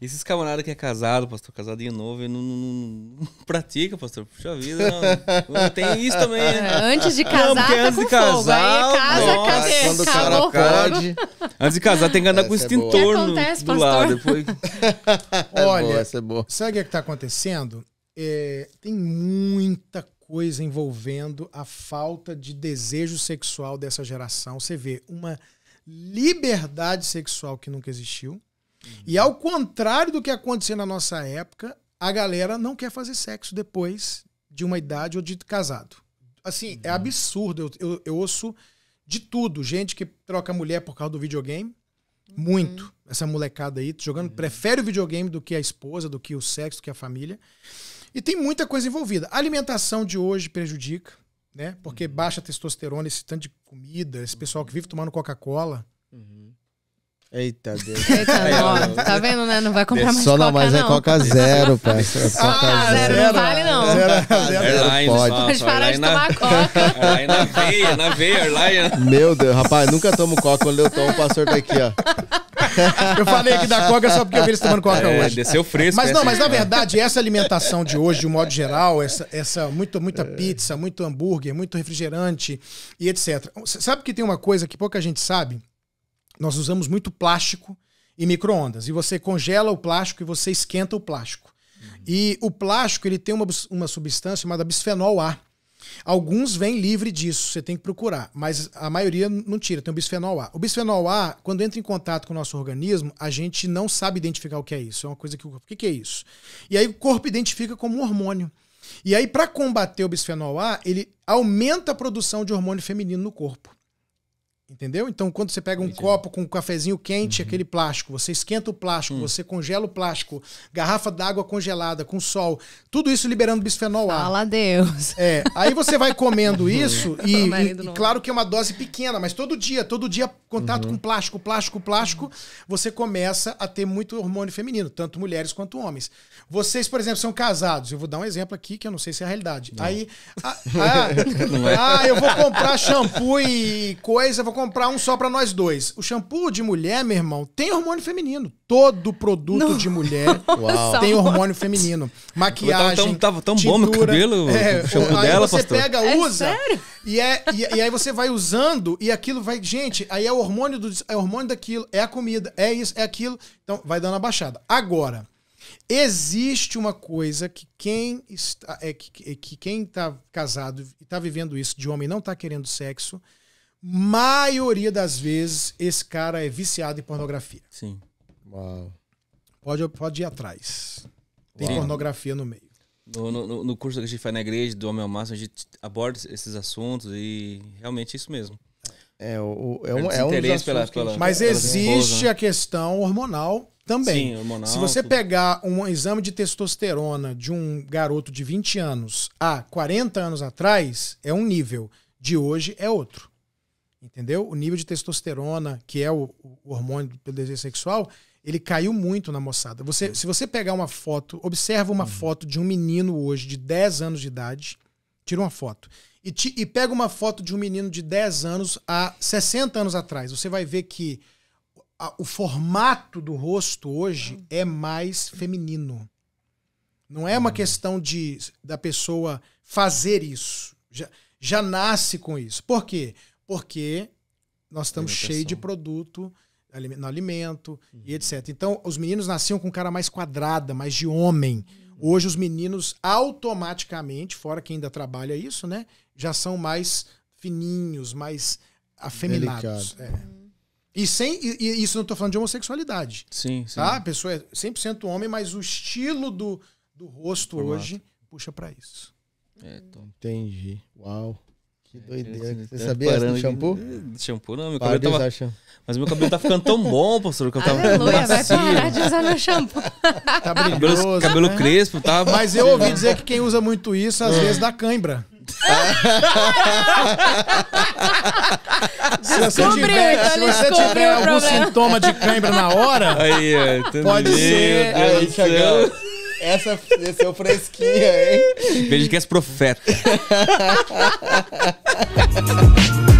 Esses camaradas que é casado, pastor, casadinho novo, não, não, não, pratica, pastor. Puxa vida, não, não tem isso também, né? É, antes de casar, não, tá antes tá de casar, fogo. Aí casa, nossa, quando o cara Antes de casar, tem que andar essa com o é extintor é acontece, do lado. Depois... É Olha, essa é boa. sabe o que está acontecendo? É, tem muita coisa envolvendo a falta de desejo sexual dessa geração. Você vê uma liberdade sexual que nunca existiu. E ao contrário do que acontecia na nossa época, a galera não quer fazer sexo depois de uma idade ou de casado. Assim, é uhum. é absurdo. Eu, eu, eu, ouço de tudo. Gente que troca mulher por causa do videogame. Uhum. Muito. Essa molecada aí jogando. Uhum. Prefere o videogame do que a esposa, do que o sexo, do que a família. E tem muita coisa envolvida. A alimentação de hoje prejudica, né? Porque uhum. baixa testosterona, esse tanto de comida, esse pessoal que vive tomando Coca-Cola. Eita Deus. Eita, não, tá vendo, né? Não vai comprar mais Só coca, é não, Só não. é coca zero, pô. É ah, coca ah, zero. zero. não vale, não. Zero, zero, é zero, zero pode. Só, parar de na, tomar coca. Aí na veia, na veia, Airline. Meu Deus, rapaz, nunca tomo coca. Quando eu tomo, o pastor tá aqui, ó. Eu falei que da coca só porque eu vi eles tomando coca é, hoje. Desceu fresco. Mas não, mas na verdade, essa alimentação de hoje, de um modo geral, essa, essa muito, muita pizza, muito hambúrguer, muito refrigerante e etc. Sabe que tem uma coisa que pouca gente sabe? Nós usamos muito plástico e microondas. E você congela o plástico e você esquenta o plástico. Uhum. E o plástico ele tem uma, uma substância chamada bisfenol A. Alguns vêm livre disso, você tem que procurar, mas a maioria não tira, tem o bisfenol A. O bisfenol A, quando entra em contato com o nosso organismo, a gente não sabe identificar o que é isso, é uma coisa que o o que é isso? E aí o corpo identifica como um hormônio. E aí para combater o bisfenol A, ele aumenta a produção de hormônio feminino no corpo. Entendeu? Então, quando você pega um Entendi. copo com um cafezinho quente, uhum. aquele plástico, você esquenta o plástico, uhum. você congela o plástico, garrafa d'água congelada com sol, tudo isso liberando bisfenol A. Fala Deus. É. Aí você vai comendo isso e, e, e, claro que é uma dose pequena, mas todo dia, todo dia contato uhum. com plástico, plástico, plástico, você começa a ter muito hormônio feminino, tanto mulheres quanto homens. Vocês, por exemplo, são casados. Eu vou dar um exemplo aqui que eu não sei se é a realidade. Não. Aí, ah, ah, é. ah, eu vou comprar shampoo e coisa, vou comprar um só para nós dois. O shampoo de mulher, meu irmão, tem hormônio feminino. Todo produto Não. de mulher Uau. tem hormônio feminino. Maquiagem. Tava tão, tava tão bom no cabelo, é, o shampoo aí dela, você pastor. pega, é usa. É sério? E, é, e, e, aí você vai usando e aquilo vai. Gente, aí é o hormônio do, é o hormônio daquilo, é a comida, é isso, é aquilo. Então, vai dando a baixada. Agora. Existe uma coisa que quem está, é, que, é que quem está casado e está vivendo isso de homem não está querendo sexo, maioria das vezes, esse cara é viciado em pornografia. Sim. Uau. Pode, pode ir atrás. Tem Uau. pornografia no meio. No, no, no, curso que a gente faz na igreja do Homem ao Máximo, a gente aborda esses assuntos e realmente é isso mesmo. É, o, é, um, é um pela, pela, Mas pela existe a questão hormonal também. Sim, hormonal, Se você tudo. pegar um exame de testosterona de um garoto de 20 anos há 40 anos atrás, é um nível. De hoje é outro entendeu? O nível de testosterona, que é o, o hormônio do desejo sexual, ele caiu muito na moçada. Você, se você pegar uma foto, observa uma uhum. foto de um menino hoje de 10 anos de idade, tira uma foto. E, te, e pega uma foto de um menino de 10 anos há 60 anos atrás. Você vai ver que a, o formato do rosto hoje uhum. é mais feminino. Não é uma uhum. questão de da pessoa fazer isso. Já, já nasce com isso. Por quê? porque nós estamos cheios de produto no alimento uhum. e etc. Então, os meninos nasciam com cara mais quadrada, mais de homem. Uhum. Hoje, os meninos automaticamente, fora quem ainda trabalha isso, né? Já são mais fininhos, mais afeminados. É. Uhum. E, sem, e, e isso não estou falando de homossexualidade. Sim, sim. Tá? A pessoa é 100% homem, mas o estilo do, do rosto Formato. hoje puxa para isso. É, então. Entendi. Uau. Que é, doideira. Assim, você tá sabia do shampoo? De... shampoo não, meu Para cabelo tava... shampoo. Mas meu cabelo tá ficando tão bom, pastor, que eu tava Aleluia, vai parar de usar meu shampoo. Tá brilhoso, cabelo, tá cabelo né? crespo, tá? Mas eu ouvi dizer que quem usa muito isso, às é. vezes dá cãibra. se você tiver, então se você tiver algum problema. sintoma de cãibra na hora, aí, é, pode ser. Aí, essa desceu é fresquinha, hein? veja que és profeta.